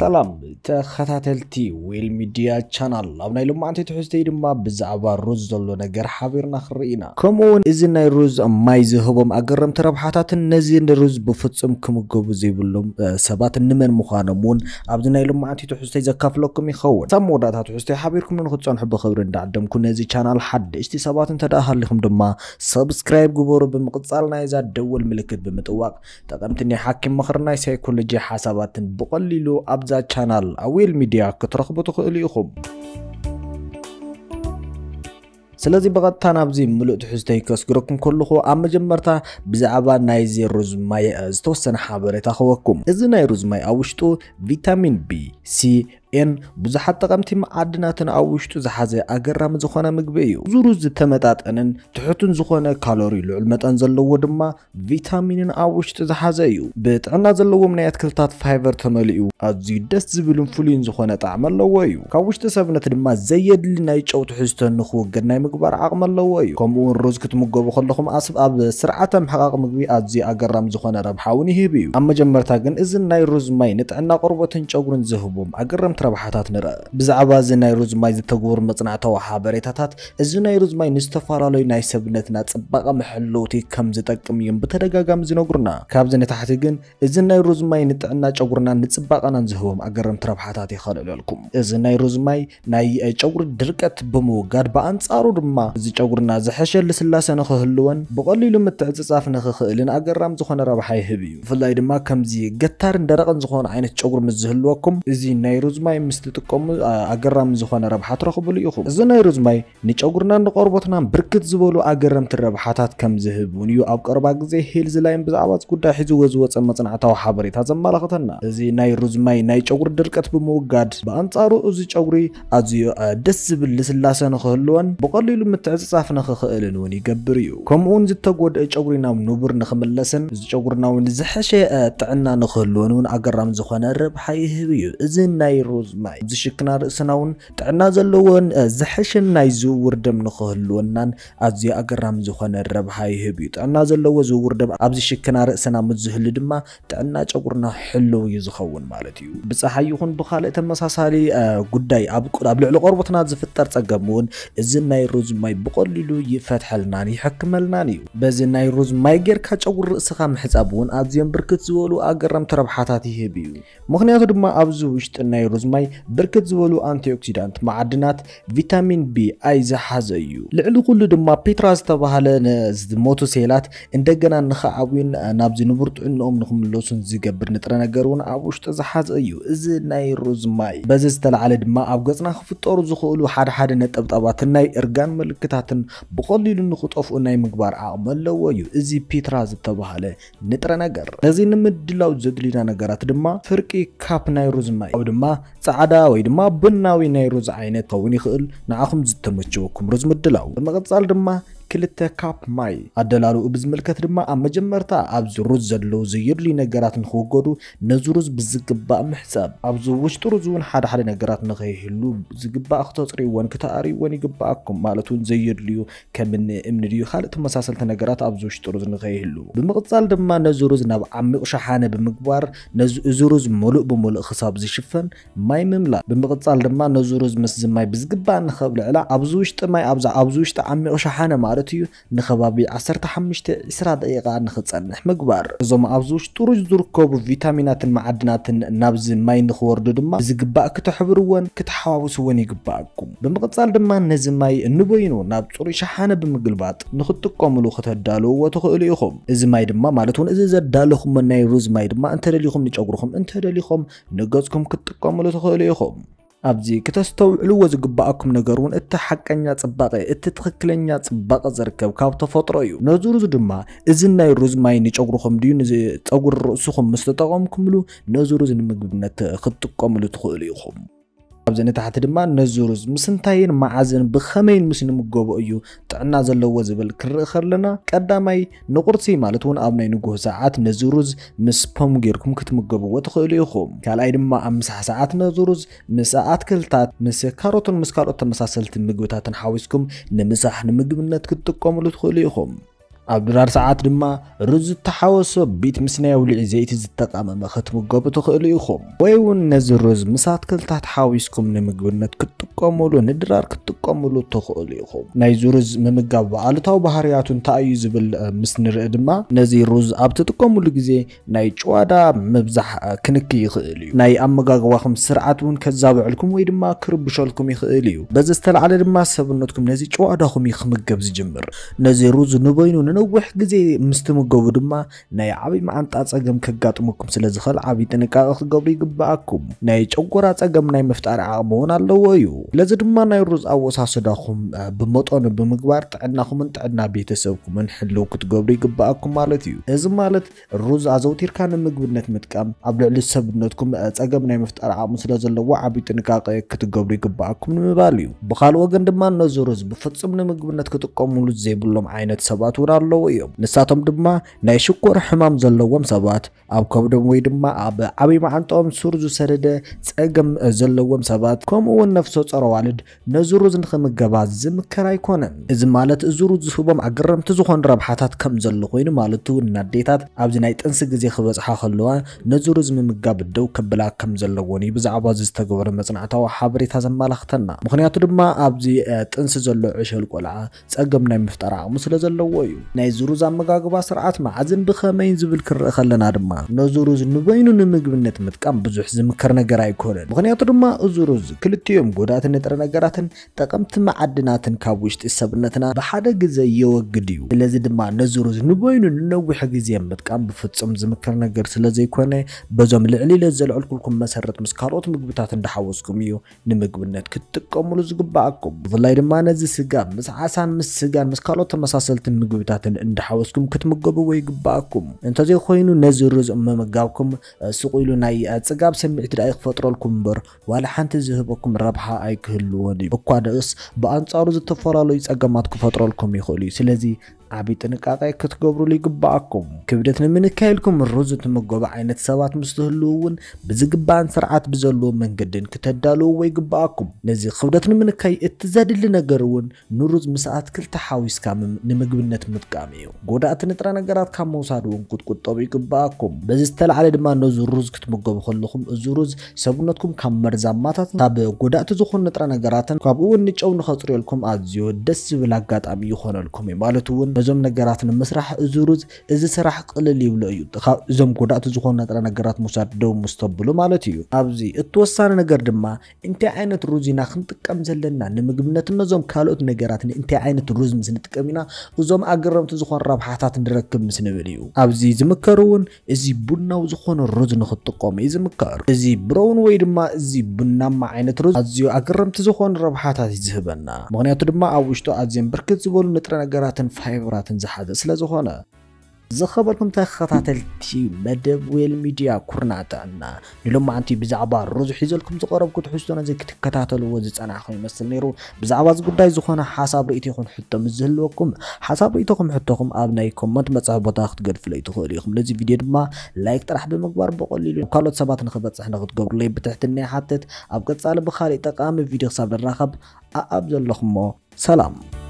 ሰላም ተኸታተልቲ ዌል ሚድያ ቻናል ኣብ ናይ ልማዓንቲ ትሕዝተይ ድማ ብዛዕባ ሩዝ ዘሎ ነገር ሓቢርና ክርኢ ኢና ከምኡ ውን እዚ ናይ ሩዝ ማይ ዝህቦም ኣገረምቲ ረብሓታትን ነዚ ንሩዝ ብፍፁም ክምገቡ ዘይብሎም ሰባት ንመን ምዃኖም እውን ኣብዚ ናይ ልማዓንቲ ትሕዝተይ ዘካፍለኩም ይኸውን ሳብ መወዳእታ ትሕዝተይ ሓቢርኩም ንክትፀንሑ ብክብሪ እንዳዓደምኩ ነዚ ቻናል ሓደሽቲ ሰባት እንተደኣ ሃሊኹም ድማ ሰብስክራይብ ግበሩ ብምቕፃል ናይ ዛ ደወል ምልክት ብምጥዋቅ ጠቐምቲ ናይ ሓኪም ምክሪ ናይ ሳይኮሎጂ ሓሳባትን ብቐሊሉ ኣብዛ ቻናል ኣዊል ሚድያ ክትረኽቡ ትኽእሉ ኢኹም ስለዚ ብቐጥታ ናብዚ ምሉእ ትሕዝቶይ ከስግረኩም ከለኹ ኣብ መጀመርታ ብዛዕባ ናይዚ ሩዝማይ ዝተወሰነ ሓበሬታ ክበኩም እዚ ናይ ሩዝማይ ኣብ ውሽጡ ቪታሚን ቢ ሲ ኤን ብዙሓት ጠቐምቲ መዓድናትን ኣብ ውሽጡ ዝሓዘ ኣገራሚ ዝኾነ ምግቢ እዩ ዙሩዝ ዝተመጣጠንን ትሑትን ዝኾነ ካሎሪ ልዑል መጠን ዘለዎ ድማ ቪታሚንን ኣብ ውሽጡ ዝሓዘ እዩ ብጥዕና ዘለዎም ናይ ኣትክልታት ፋይበር ተመሊኡ ኣዝዩ ደስ ዝብልን ፍሉይን ዝኾነ ጣዕሚ ኣለዎ እዩ ካብ ውሽጢ ሰብነት ድማ ዘየድሊ ናይ ጨው ትሕዝቶ ንክውገድ ናይ ምግባር ዓቕሚ ኣለዎ እዩ ከምኡውን ሩዝ ክትምገቡ ከለኹም ኣስብ ኣብ ስርዓተ ምሕቃቕ ምግቢ ኣዝዩ ኣገራሚ ዝኾነ ረብሓ እውን ይህብ እዩ ኣብ መጀመርታ ግን እዚ ናይ ሩዝ ማይ ንጥዕና ቆርበትን ጨጉርን ዝህቦም ኣገረምቲ ብዙሓት ረብሓታት ንርኢ ብዛዕባ እዚ ናይ ሩዝ ማይ ዝተገብሩ መፅናዕታዊ ሓበሬታታት እዚ ናይ ሩዝ ማይ ንዝተፈላለዩ ናይ ሰብነትና ፅባቐ መሕለውቲ ከም ዝጠቅም እዮም ብተደጋጋሚ ዝነግሩና ካብዚ ንታሕቲ ግን እዚ ናይ ሩዝ ማይ ንጥዕና ጨጉርና ንፅባቐናን ዝህቦም ኣገረምቲ ረብሓታት ይኸልዕለልኩም እዚ ናይ ሩዝ ማይ ናይ ጨጉሪ ድርቀት ብምውጋድ ብኣንጻሩ ድማ እዚ ጨጉርና ዝሐሸ ልስላሰ ንክህልወን ብቐሊሉ ምትዕፅፃፍ ንክኽእልን ኣገራም ዝኾነ ረብሓ ይህብ እዩ ብፍላይ ድማ ከምዚ ገታርን ደረቕን ዝኾነ ዓይነት ጨጉር ምስ ዝህልወኩም እዚ ናይ ሩዝማ ማይ ምስ ትጥቀሙ ኣገራሚ ዝኾነ ረብሓ ትረኽብሉ ኢኹም እዚ ናይ ሩዝ ማይ ንጨጉርናን ንቆርቦትናን ብርክት ዝበሉ ኣገረምቲ ረብሓታት ከም ዝህብ እውን እዩ ኣብ ቀረባ ግዜ ሂልዝ ላይን ብዛዕባ እዚ ጉዳይ ሒዝዎ ዝወፀ መፅናዕታዊ ሓበሬታ ዘመላኽተና እዚ ናይ ሩዝማይ ናይ ጨጉሪ ድርቀት ብምውጋድ ብኣንጻሩ እዚ ጨጉሪ ኣዝዩ ደስ ዝብል ልስላሰ ንክህልወን ብቀሊሉ ምትዕፅፃፍ ንክኽእልን እውን ይገብር እዩ ከምኡውን ዝተጎድአ ጨጉሪ ናብ ንቡር ንክምለስን እዚ ጨጉርና እውን ዝሐሸ ጥዕና ንክህልወን እውን ኣገራሚ ዝኾነ ረብሓ ይህብ እዩ እዚ ናይ ሩዝ ማይ ዝሽክና ርእስና እውን ጥዕና ዘለዎን ዝሐሸን ናይ ዝውውር ደም ንክህልወናን ኣዝዩ ኣገራሚ ዝኾነ ረብሓ ይህብ እዩ ጥዕና ዘለዎ ዝውውር ደም ኣብ ዝሽክና ርእስና ምዝህሉ ድማ ጥዕና ጨጉርና ሕልው እዩ ዝኸውን ማለት እዩ ብፀሓይ ይኹን ብካልእ ተመሳሳሊ ጉዳይ ኣብ ልዕሊ ቆርቦትና ዝፍጠር ፀገም እውን እዚ ናይ ሩዝ ማይ ብቀሊሉ ይፈትሐልናን ይሕክመልናን እዩ በዚ ናይ ሩዝ ማይ ጌርካ ጨጉር ርእስኻ ምሕፃብ እውን ኣዝዮም ብርክት ዝበሉ ኣገራምቲ ረብሓታት ይህብ እዩ ምክንያቱ ድማ ኣብዚ ውሽጢ ናይ ሩዝ ማይ ብርክት ዝበሉ አንቲኦክሲዳንት ማዓድናት ቪታሚን ቢ ኣይ ዝሓዘ እዩ ልዕሊ ኩሉ ድማ ፔትራ ዝተባሃለ ዝሞቱ ሴላት እንደገና ንኸዓብዩን ናብዚ ንቡር ጥዕንኦም ንክምለሱን ዝገብር ንጥረ ነገር እውን ኣብ ውሽጡ ዝሓዘ እዩ እዚ ናይ ሩዝ ማይ በዚ ዝተላዓለ ድማ ኣብ ገፅና ክፍጠሩ ዝኽእሉ ሓደሓደ ነጠብጣባትን ናይ እርጋን ምልክታትን ብቀሊሉ ንክጠፍኡ ናይ ምግባር ዓቕሚ ኣለዎ እዩ እዚ ፔትራ ዝተባሃለ ንጥረ ነገር ነዚ ንምድላው ዘድልዩና ነገራት ድማ ፍርቂ ካፕ ናይ ሩዝ ማይ ኣብ ድማ ፃዕዳ ወይ ድማ ቡናዊ ናይ ሩዝ ዓይነት ከውን ይኽእል ንዓኹም ዝተመቸወኩም ሩዝ ምድላው ብምቕፃል ድማ ክልተ ካፕ ማይ ኣደላልኡ ብዝምልከት ድማ ኣብ መጀመርታ ኣብ ሩዝ ዘለዉ ዘየድልዩ ነገራት ንክውገዱ ነዚ ሩዝ ብዝግባእ ምሕፀብ ኣብዚ ውሽጢ ሩዝ እውን ሓደ ሓደ ነገራት ንኸይህሉ ዝግባእ ክተፅርይዎን ክተኣርይዎን ይግባኣኩም ማለት እውን ዘየድልዩ ከምኒ እምኒ ድዩ ካልእ ተመሳሰልቲ ነገራት ኣብዚ ውሽጢ ሩዝ ንኸይህሉ ብምቕፃል ድማ ነዚ ሩዝ ናብ ዓሚቕ ሸሓነ ብምግባር እዚ ሩዝ ሙሉእ ብሙሉእ ክሳብ ዝሽፈን ማይ ምምላእ ብምቕፃል ድማ ነዚ ሩዝ ምስ ዝማይ ብዝግባእ ንኸብልዕላ ኣብዚ ውሽጢ ማይ ኣብዚ ውሽጢ ዓሚቕ ሸሓነ ማለት ማለት እዩ ንከባቢ 15 20 ደቂቃ ንክፀንሕ ምግባር እዞም ኣብዚ ውሽጡ ሩጅ ዝርከቡ ቪታሚናትን ማዓድናትን ናብዚ ማይ ንክወርዱ ድማ ዝግባእ ክትሕብርዎን ክትሓዋውስዎን ይግባኣኩም ብምቕፃል ድማ ነዚ ማይ እንበይኑ ናብ ፅሩይ ሸሓነ ብምግልባጥ ንክትጥቀምሉ ክተዳልውዎ ትኽእሉ ኢኹም እዚ ማይ ድማ ማለት እውን እዚ ዘዳለኹሞ ናይ ሩዝ ማይ ድማ እንተደሊኹም ንጨጉርኹም እንተደሊኹም ንገፅኩም ክትጥቀምሉ ትኽእሉ ኢኹም ኣብዚ ክተስተውዕልዎ ዝግባኣኩም ነገር እውን እቲ ሓቀኛ ጽባቐ እቲ ትኽክለኛ ጽባቐ ዝርከብ ካብ ተፈጥሮ እዩ ነዚ ሩዝ ድማ እዚ ናይ ሩዝ ማይ ንጨጉርኹም ድዩ ፀጉሪ ርእስኹም ምስ ተጠቐምኩምሉ ነዚ ሩዝ ንምግብነት ክትጥቀምሉ ትኽእሉ ኢኹም ኣብዚ ንታሕቲ ድማ ነዝሩዝ ምስንታይን መዓዝን ብኸመይን ምስ ንምገቦ እዩ ጥዕና ዘለዎ ዝብል ክርኢ ከለና ቀዳማይ ንቁርሲ ማለት እውን ኣብ ናይ ንጉህ ሰዓት ነዝሩዝ ምስ ፖም ጌርኩም ክትምገብዎ ትኽእሉ ኢኹም ካልኣይ ድማ ኣብ ምሳሕ ሰዓት ነዝሩዝ ምስ ኣትክልታት ምስ ካሮትን ምስ ካልኦት ተመሳሰልቲ ምግብታትን ሓዊስኩም ንምሳሕ ንምግብነት ክትጥቀምሉ ትኽእሉ ኢኹም ኣብ ድራር ሰዓት ድማ ሩዝ ዝተሓወሶ ቢት ምስ ናይ ኣውልዒ ዘይቲ ዝተቃመመ ክትምገቡ ትኽእሉ ኢኹም ወይ እውን ነዚ ሩዝ ምስ ኣትክልታት ሓዊስኩም ንምግብነት ክትጥቀምሉ ንድራር ክትጥቀምሉ ትኽእሉ ኢኹም ናይዚ ሩዝ ምምጋብ ብኣሉታዊ ባህርያቱ እንታይ እዩ ዝብል ምስ ንርኢ ድማ ነዚ ሩዝ ኣብ ትጥቀምሉ ግዜ ናይ ጭዋዳ ምብዛሕ ክንክ ይኽእል እዩ ናይ ኣመጋግባኹም ስርዓት እውን ከዛብዕልኩም ወይ ድማ ክርብሸልኩም ይኽእል እዩ በዚ ዝተላዕለ ድማ ሰብነትኩም ነዚ ጭዋዳኹም እዩ ክምገብ ዝጅምር ነዚ ሩዝ ንበይኑ ን ንነዊሕ ግዜ ምስ ትምገቡ ድማ ናይ ዓብዪ መዓንጣ ፀገም ከጋጥመኩም ስለ ዝኽእል ዓብዪ ጥንቃቐ ክትገብሩ ይግብኣኩም ናይ ጨጎራ ፀገም ናይ መፍጣሪ ዓቕሚ እውን ኣለዎ እዩ ለዚ ድማ ናይ ሩዝ ኣወሳስዳኹም ብመጠኑ ብምግባር ጥዕናኹምን ጥዕና ቤተሰብኩምን ሕልው ክትገብሩ ይግብኣኩም ማለት እዩ እዚ ማለት ሩዝ ኣዘውቲርካ ንምግብነት ምጥቃም ኣብ ልዕሊ ሰብነትኩም ፀገም ናይ መፍጣሪ ዓቕሚ ስለ ዘለዎ ዓብዪ ጥንቃቐ ክትገብሩ ይግብኣኩም ንምባል እዩ ብካልእ ወገን ድማ ነዚ ሩዝ ብፍፁም ንምግብነት ክጥቀምሉ ዘይብሎም ዓይነት ሰባት እውን ኣሎ ዘለዎ እዮም ንሳቶም ድማ ናይ ሽኮር ሕማም ዘለዎም ሰባት ኣብ ከብዶም ወይ ድማ ኣብ ዓብዪ መዓንጦኦም ሱር ዝሰደደ ፀገም ዘለዎም ሰባት ከምኡውን ነፍሶ ፀረ ዋልድ ነዝሩዝ ንክምገባ ዝምከር ኣይኮነን እዚ ማለት እዚ ሩዝ ዝህቦም ኣገረምቲ ዝኾኑ ረብሓታት ከም ዘሎ ኮይኑ ማለት እውን ናዴታት ኣብዚ ናይ ጥንሲ ግዜ ክበፅሓ ከለዋ ነዚ ሩዝ ምምጋብ ደው ከብላ ከም ዘለዎን እዩ ብዛዕባ እዚ ዝተገበረ መፅናዕታዊ ሓበሬታ ዘመላኽተና ምክንያቱ ድማ ኣብዚ ጥንሲ ዘሎ ዕሸል ቆልዓ ፀገም ናይ ምፍጠር ዓቕሙ ስለ ዘለዎ እዩ ናይ ዝሩዝ ኣመጋግባ ስርዓት መዓዝን ብኸመይን ዝብል ክርአ ከለና ድማ ነዝሩዝ ንበይኑ ንምግብነት ምጥቃም ብዙሕ ዝምከር ነገር ኣይኮነን ምክንያቱ ድማ እዝሩዝ ክልቲኦም ጎዳት ንጥረ ነገራትን ጠቐምቲ መዓድናትን ካብ ውሽጢ ሰብነትና ብሓደ ግዜ የወግድ እዩ ስለዚ ድማ ነዝሩዝ ንበይኑ ንነዊሕ ግዜ ምጥቃም ብፍፁም ዝምከር ነገር ስለ ዘይኮነ በዞም ልዕሊ ኢለ ዘልዕልኩልኩም መሰረት ምስ ካልኦት ምግብታት እንዳሓወስኩም እዩ ንምግብነት ክትጥቀምሉ ዝግባኣኩም ብፍላይ ድማ ነዚ ስጋ ምስ ዓሳን ምስ ስጋን ምስ ካልኦት ተመሳሰልቲ ምግብታት ምግብታትን እንዳሓወስኩም ክትምገቡ ወይ ይግባኣኩም እንተዘይ ኮይኑ ነዚ ርዝቕ ምምጋብኩም ስቕ ኢሉ ናይ ፅጋብ ስምዒት ድኣ ይክፈጥረልኩም እምበር ዋላ ሓንቲ ዝህበኩም ረብሓ ኣይክህልዎን እዩ እኳ ደእስ ብኣንጻሩ ዝተፈላለዩ ፀገማት ክፈጥረልኩም ይኽእሉ እዩ ስለዚ ዓብዪ ጥንቃቐ ክትገብሩሉ ይግባኣኩም ክብደት ንምንካይልኩም ሩዝ እትምገቡ ዓይነት ሰባት ምስ ትህልው እውን ብዝግባእን ስርዓት ብዘለዎ መንገድን ክተዳልውዎ ይግባኣኩም ነዚ ክብደት ንምንካይ እቲ ዘድሊ ነገር እውን ንሩዝ ምስኣት ክልተ ሓዊስካ ንምግብነት ምጥቃም እዩ ጎዳእቲ ንጥረ ነገራት ካብ መውሳድ እውን ክትቁጠቡ ይግባኣኩም በዚ ዝተላዓለ ድማ ነዚ ሩዝ ክትምገቡ ከለኹም እዚ ሩዝ ሰብነትኩም ካብ መርዛማታት ካብ ጎዳእቲ ዝኾኑ ንጥረ ነገራትን ካብኡ እውን ንጨው ንኸፅርየልኩም ኣዝዩ ደስ ዝብል ኣጋጣሚ ይኮነልኩም እዩ ማለት እውን ነዞም ነገራት ንምስራሕ እዚ ሩዝ እዚ ስራሕ ቅልል ይብሎ እዩ እዞም ጎዳእቲ ዝኾኑ ነጥረ ነገራት ምውሳድ ደው ምስ ተብሉ ማለት እዩ ኣብዚ እትወሳነ ነገር ድማ እንታይ ዓይነት ሩዝ ኢና ክንጥቀም ዘለና ንምግብነት ነዞም ካልኦት ነገራት ንእንታይ ዓይነት ሩዝ ምስ ንጥቀም ኢና እዞም ኣገረምቲ ዝኾኑ ረብሓታት ንረክብ ምስ ንብል እዩ ኣብዚ ዝምከር እውን እዚ ቡናዊ ዝኾነ ሩዝ ንክጥቀሙ እዩ ዝምከር እዚ ብረውን ወይ ድማ እዚ ቡናማ ዓይነት ሩዝ ኣዝዩ ኣገረምቲ ዝኾኑ ረብሓታት እዩ ዝህበና ምክንያቱ ድማ ኣብ ውሽጡ ኣዝዮም ብርክት ዝበሉ ንጥረ ነገራትን ፋይበር ورات زحاد سلا زخانا زخبركم تخطات التي مدب والميديا كورناتا انا نلوم عانتي بزعبا روزو حيزلكم زقرب كنت حسونا زي كتكتات الوزيز انا اخوي مثل نيرو بزعبا زقوداي زخانا حساب رئيتيخون حتى مزلوكم حساب رئيتيخون حتىكم ابناي كومنت مصعب وطاخت قرف ليتخو اليخم نزي فيديو دما لايك ترح بمقبار بقليل وقالو تسابات نخبات صحنا غد قبر لي بتحت الني حاتت ابقى تسال بخالي تقام فيديو خساب الرخب أ أبزل لخمو سلام